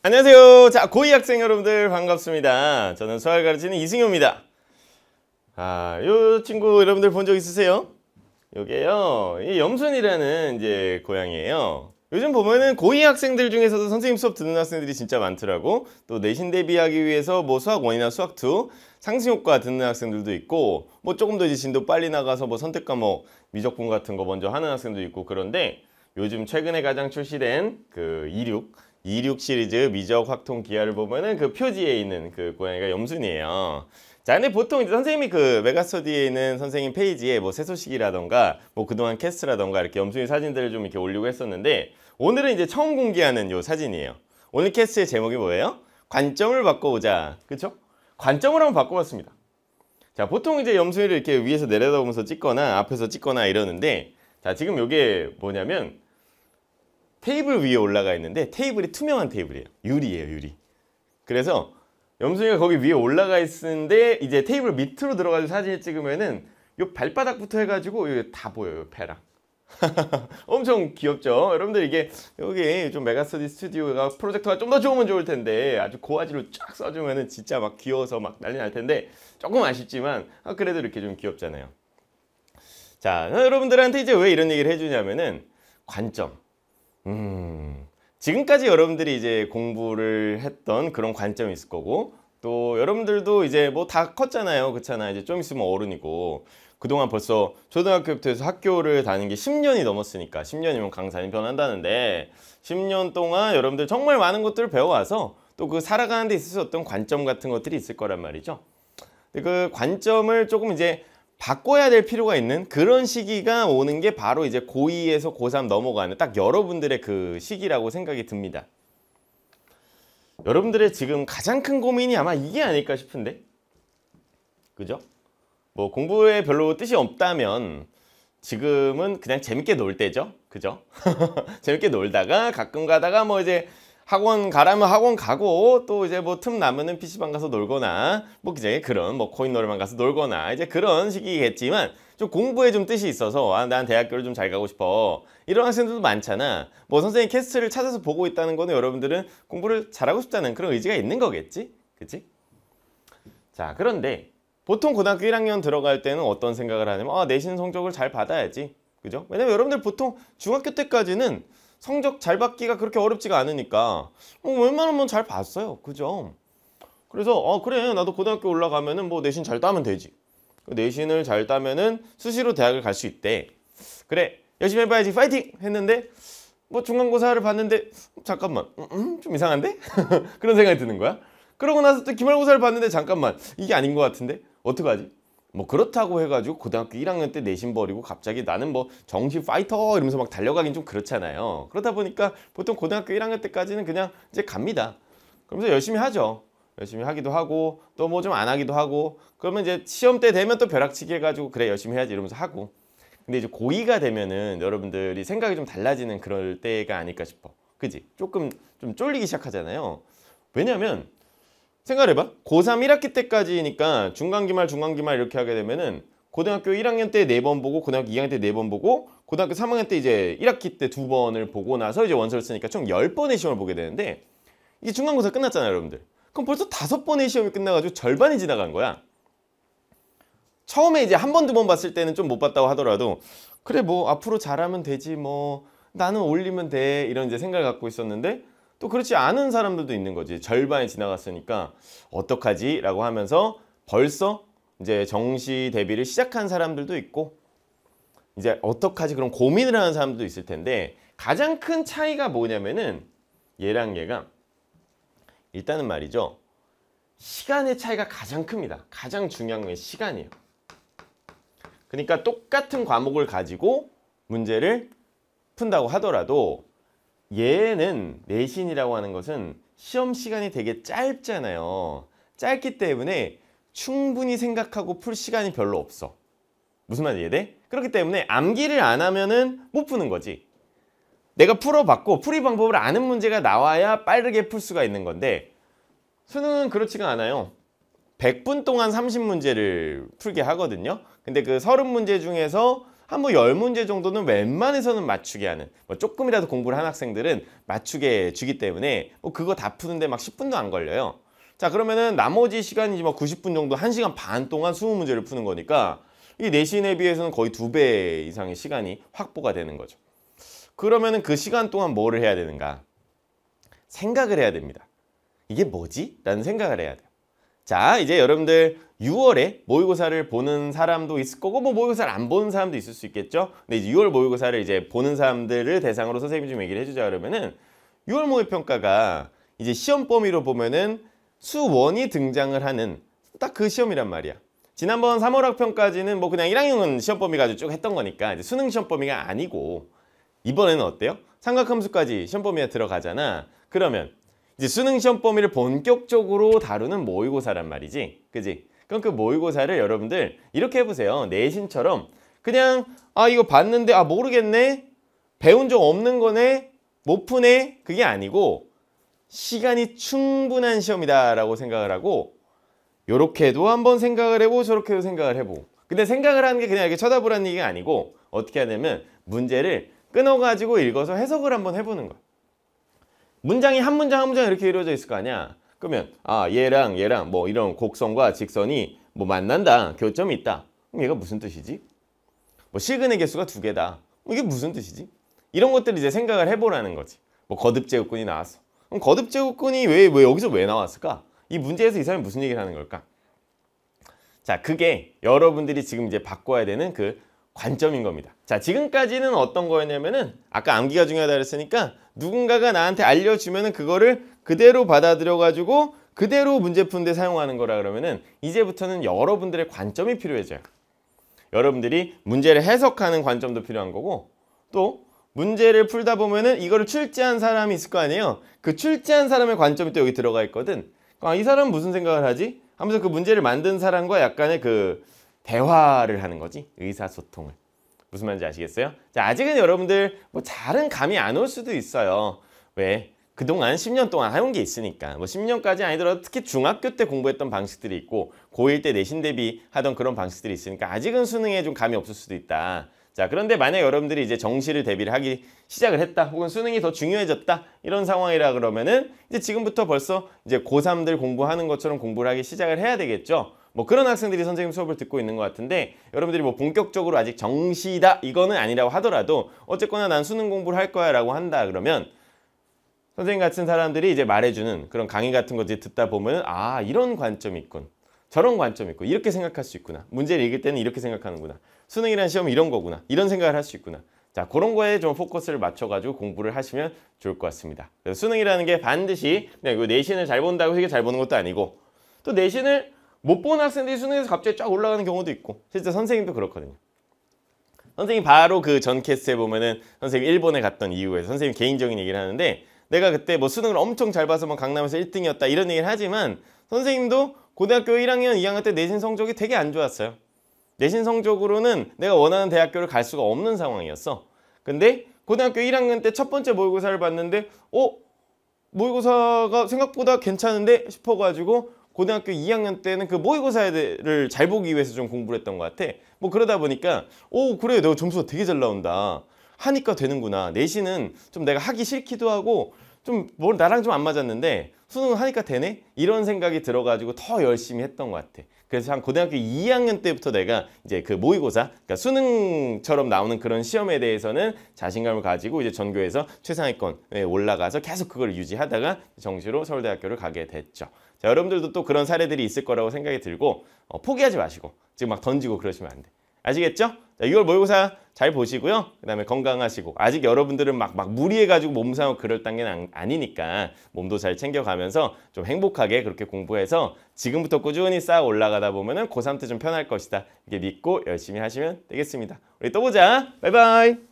안녕하세요. 자, 고위 학생 여러분들 반갑습니다. 저는 수학 을 가르치는 이승효입니다. 아, 요 친구 여러분들 본 적 있으세요? 요게요. 이 염순이라는 이제 고양이에요. 요즘 보면은 고위 학생들 중에서도 선생님 수업 듣는 학생들이 진짜 많더라고. 또 내신 대비하기 위해서 뭐 수학 1이나 수학 2 상승 효과 듣는 학생들도 있고 뭐 조금 더 이제 진도 빨리 나가서 뭐 선택 과목 미적분 같은 거 먼저 하는 학생도 있고 그런데 요즘 최근에 가장 출시된 그26 26 시리즈 미적 확통 기아를 보면은 그 표지에 있는 그 고양이가 염순이에요. 자, 근데 보통 이제 선생님이 그 메가스터디에 있는 선생님 페이지에 뭐 새 소식이라던가 뭐 그동안 캐스트라던가 이렇게 염순이 사진들을 좀 이렇게 올리고 했었는데 오늘은 이제 처음 공개하는 요 사진이에요. 오늘 캐스트의 제목이 뭐예요? 관점을 바꿔보자. 그쵸? 관점을 한번 바꿔봤습니다. 자, 보통 이제 염순이를 이렇게 위에서 내려다보면서 찍거나 앞에서 찍거나 이러는데 자, 지금 요게 뭐냐면 테이블 위에 올라가 있는데 테이블이 투명한 테이블이에요. 유리예요, 유리. 그래서 염소이가 거기 위에 올라가 있는데 이제 테이블 밑으로 들어가서 사진을 찍으면은 요 발바닥부터 해가지고 이게 다 보여요, 배랑. 엄청 귀엽죠? 여러분들 이게 여기 좀 메가스터디 스튜디오가 프로젝터가 좀 더 좋으면 좋을 텐데 아주 고화질로 쫙 써주면은 진짜 막 귀여워서 막 난리 날 텐데 조금 아쉽지만 아, 그래도 이렇게 좀 귀엽잖아요. 자 여러분들한테 이제 왜 이런 얘기를 해주냐면은 관점 음, 지금까지 여러분들이 이제 공부를 했던 그런 관점이 있을 거고 또 여러분들도 이제 뭐 다 컸잖아요 그렇잖아 이제 좀 있으면 어른이고 그동안 벌써 초등학교부터 해서 학교를 다니는 게 10년이 넘었으니까 10년이면 강산이 변한다는데 10년 동안 여러분들 정말 많은 것들을 배워와서 또 그 살아가는 데 있어서 어떤 관점 같은 것들이 있을 거란 말이죠 그 관점을 조금 이제 바꿔야 될 필요가 있는 그런 시기가 오는 게 바로 이제 고2에서 고3 넘어가는 딱 여러분들의 그 시기라고 생각이 듭니다. 여러분들의 지금 가장 큰 고민이 아마 이게 아닐까 싶은데? 그죠? 뭐 공부에 별로 뜻이 없다면 지금은 그냥 재밌게 놀 때죠. 그죠? 재밌게 놀다가 가끔 가다가 뭐 이제 학원 가라면 학원 가고 또 이제 뭐틈 나면은 PC방 가서 놀거나 뭐 이제 그런 뭐 코인 노래방 가서 놀거나 이제 그런 식이겠지만 좀 공부에 좀 뜻이 있어서 아 난 대학교를 좀 잘 가고 싶어 이런 학생들도 많잖아 뭐 선생님 캐스트를 찾아서 보고 있다는 거는 여러분들은 공부를 잘하고 싶다는 그런 의지가 있는 거겠지 그치? 자 그런데 보통 고등학교 1학년 들어갈 때는 어떤 생각을 하냐면 아 내신 성적을 잘 받아야지 그죠? 왜냐면 여러분들 보통 중학교 때까지는 성적 잘 받기가 그렇게 어렵지가 않으니까 어, 뭐 웬만하면 잘 봤어요. 그죠? 그래서 어 그래 나도 고등학교 올라가면은 뭐 내신 잘 따면 되지. 그 내신을 잘 따면은 수시로 대학을 갈 수 있대. 그래 열심히 해봐야지 파이팅 했는데 뭐 중간고사를 봤는데 잠깐만 음, 음? 좀 이상한데 그런 생각이 드는 거야. 그러고 나서 또 기말고사를 봤는데 잠깐만 이게 아닌 것 같은데 어떡하지? 뭐 그렇다고 해가지고 고등학교 1학년 때 내신 버리고 갑자기 나는 뭐 정시 파이터 이러면서 막 달려가긴 좀 그렇잖아요. 그러다 보니까 보통 고등학교 1학년 때까지는 그냥 이제 갑니다. 그러면서 열심히 하죠. 열심히 하기도 하고 또 뭐 좀 안 하기도 하고 그러면 이제 시험 때 되면 또 벼락치기 해가지고 그래 열심히 해야지 이러면서 하고 근데 이제 고2가 되면은 여러분들이 생각이 좀 달라지는 그럴 때가 아닐까 싶어. 그지? 조금 좀 쫄리기 시작하잖아요. 왜냐면 생각해봐 고3 1학기 때까지니까 중간기말 중간기말 이렇게 하게 되면은 고등학교 1학년 때 네 번 보고 고등학교 2학년 때 네 번 보고 고등학교 3학년 때 이제 1학기 때 두 번을 보고 나서 이제 원서를 쓰니까 총 10번의 시험을 보게 되는데 이게 중간고사 끝났잖아요 여러분들 그럼 벌써 다섯 번의 시험이 끝나가지고 절반이 지나간 거야 처음에 이제 한 번 두 번 봤을 때는 좀 못 봤다고 하더라도 그래 뭐 앞으로 잘하면 되지 뭐 나는 올리면 돼 이런 이제 생각을 갖고 있었는데 또 그렇지 않은 사람들도 있는 거지. 절반이 지나갔으니까 어떡하지? 라고 하면서 벌써 이제 정시 대비를 시작한 사람들도 있고 이제 어떡하지? 그런 고민을 하는 사람도 있을 텐데 가장 큰 차이가 뭐냐면은 얘랑 얘가 일단은 말이죠. 시간의 차이가 가장 큽니다. 가장 중요한 게 시간이에요. 그러니까 똑같은 과목을 가지고 문제를 푼다고 하더라도 얘는 내신이라고 하는 것은 시험 시간이 되게 짧잖아요. 짧기 때문에 충분히 생각하고 풀 시간이 별로 없어. 무슨 말이 이해돼? 네? 그렇기 때문에 암기를 안 하면은 못 푸는 거지. 내가 풀어봤고 풀이 방법을 아는 문제가 나와야 빠르게 풀 수가 있는 건데 수능은 그렇지가 않아요. 100분 동안 30문제를 풀게 하거든요. 근데 그 30문제 중에서 한뭐 열문제 정도는 웬만해서는 맞추게 하는 뭐 조금이라도 공부를 한 학생들은 맞추게 주기 때문에 뭐 그거 다 푸는데 막 10분도 안 걸려요. 자 그러면은 나머지 시간이 뭐 90분 정도 1시간 반 동안 20문제를 푸는 거니까 이 내신에 비해서는 거의 두 배 이상의 시간이 확보가 되는 거죠. 그러면은 그 시간 동안 뭐를 해야 되는가? 생각을 해야 됩니다. 이게 뭐지? 라는 생각을 해야 돼요. 자 이제 여러분들 6월에 모의고사를 보는 사람도 있을 거고 뭐 모의고사를 안 보는 사람도 있을 수 있겠죠. 근데 이제 6월 모의고사를 이제 보는 사람들을 대상으로 선생님이 좀 얘기를 해주자 그러면은 6월 모의평가가 이제 시험 범위로 보면은 수원이 등장을 하는 딱 그 시험이란 말이야. 지난번 3월 학평까지는 뭐 그냥 1학년 시험 범위 가지고 쭉 했던 거니까 이제 수능 시험 범위가 아니고 이번에는 어때요? 삼각함수까지 시험 범위에 들어가잖아. 그러면 이제 수능 시험 범위를 본격적으로 다루는 모의고사란 말이지. 그지? 그럼 그 모의고사를 여러분들 이렇게 해보세요. 내신처럼 그냥 아 이거 봤는데 아 모르겠네. 배운 적 없는 거네. 못 푸네. 그게 아니고 시간이 충분한 시험이다 라고 생각을 하고 요렇게도 한번 생각을 해보고 저렇게도 생각을 해보고 근데 생각을 하는 게 그냥 이렇게 쳐다보라는 얘기가 아니고 어떻게 하냐면 문제를 끊어가지고 읽어서 해석을 한번 해보는 거야 문장이 한 문장 한 문장 이렇게 이루어져 있을 거 아니야 그러면 아 얘랑 얘랑 뭐 이런 곡선과 직선이 뭐 만난다 교점이 있다 그럼 얘가 무슨 뜻이지? 뭐 실근의 개수가 두 개다 이게 무슨 뜻이지? 이런 것들을 이제 생각을 해보라는 거지 뭐 거듭제곱근이 나왔어 그럼 거듭제곱근이 왜, 왜 여기서 왜 나왔을까? 이 문제에서 이 사람이 무슨 얘기를 하는 걸까? 자 그게 여러분들이 지금 이제 바꿔야 되는 그 관점인 겁니다. 자, 지금까지는 어떤 거였냐면은 아까 암기가 중요하다 그랬으니까 누군가가 나한테 알려주면은 그거를 그대로 받아들여가지고 그대로 문제 푸는데 사용하는 거라 그러면은 이제부터는 여러분들의 관점이 필요해져요. 여러분들이 문제를 해석하는 관점도 필요한 거고 또 문제를 풀다 보면은 이거를 출제한 사람이 있을 거 아니에요. 그 출제한 사람의 관점이 또 여기 들어가 있거든. 아, 이 사람은 무슨 생각을 하지? 하면서 그 문제를 만든 사람과 약간의 그 대화를 하는 거지 의사소통을 무슨 말인지 아시겠어요? 자, 아직은 여러분들 뭐 잘은 감이 안 올 수도 있어요 왜? 그동안 10년 동안 해온 게 있으니까 뭐 10년까지 아니더라도 특히 중학교 때 공부했던 방식들이 있고 고1 때 내신 대비 하던 그런 방식들이 있으니까 아직은 수능에 좀 감이 없을 수도 있다 자 그런데 만약 여러분들이 이제 정시를 대비를 하기 시작을 했다 혹은 수능이 더 중요해졌다 이런 상황이라 그러면은 이제 지금부터 벌써 이제 고3들 공부하는 것처럼 공부를 하기 시작을 해야 되겠죠 뭐 그런 학생들이 선생님 수업을 듣고 있는 것 같은데 여러분들이 뭐 본격적으로 아직 정시다 이거는 아니라고 하더라도 어쨌거나 난 수능 공부를 할 거야 라고 한다 그러면 선생님 같은 사람들이 이제 말해주는 그런 강의 같은 거 이제 듣다 보면 아 이런 관점이 있군 저런 관점이 있고 이렇게 생각할 수 있구나 문제를 읽을 때는 이렇게 생각하는구나 수능이란 시험이 런 거구나 이런 생각을 할 수 있구나 자 그런 거에 좀 포커스를 맞춰가지고 공부를 하시면 좋을 것 같습니다 그래서 수능이라는 게 반드시 네, 그냥 내신을 잘 본다고 되게 잘 보는 것도 아니고 또 내신을 못본 학생들이 수능에서 갑자기 쫙 올라가는 경우도 있고 실제 선생님도 그렇거든요. 선생님 바로 그 전 캐스트에 보면은 선생님 일본에 갔던 이후에 선생님 개인적인 얘기를 하는데 내가 그때 뭐 수능을 엄청 잘 봐서 뭐 강남에서 1등이었다 이런 얘기를 하지만 선생님도 고등학교 1학년, 2학년 때 내신 성적이 되게 안 좋았어요. 내신 성적으로는 내가 원하는 대학교를 갈 수가 없는 상황이었어. 근데 고등학교 1학년 때 첫 번째 모의고사를 봤는데 어? 모의고사가 생각보다 괜찮은데 싶어가지고 고등학교 2학년 때는 그 모의고사를 잘 보기 위해서 좀 공부를 했던 것 같아. 뭐 그러다 보니까 오 그래 내가 점수가 되게 잘 나온다. 하니까 되는구나. 내신은 좀 내가 하기 싫기도 하고 좀 뭘 나랑 좀 안 맞았는데 수능은 하니까 되네? 이런 생각이 들어가지고 더 열심히 했던 것 같아. 그래서 한 고등학교 2학년 때부터 내가 이제 그 모의고사, 그러니까 수능처럼 나오는 그런 시험에 대해서는 자신감을 가지고 이제 전교에서 최상위권에 올라가서 계속 그걸 유지하다가 정시로 서울대학교를 가게 됐죠. 자, 여러분들도 또 그런 사례들이 있을 거라고 생각이 들고 어, 포기하지 마시고 지금 막 던지고 그러시면 안 돼. 아시겠죠? 자, 6월 모의고사 잘 보시고요. 그다음에 건강하시고 아직 여러분들은 막 막 무리해 가지고 몸상하 그럴 단계는 아니니까 몸도 잘 챙겨가면서 좀 행복하게 그렇게 공부해서 지금부터 꾸준히 쌓아 올라가다 보면은 고3 때 좀 편할 것이다. 이게 믿고 열심히 하시면 되겠습니다. 우리 또 보자. 바이바이.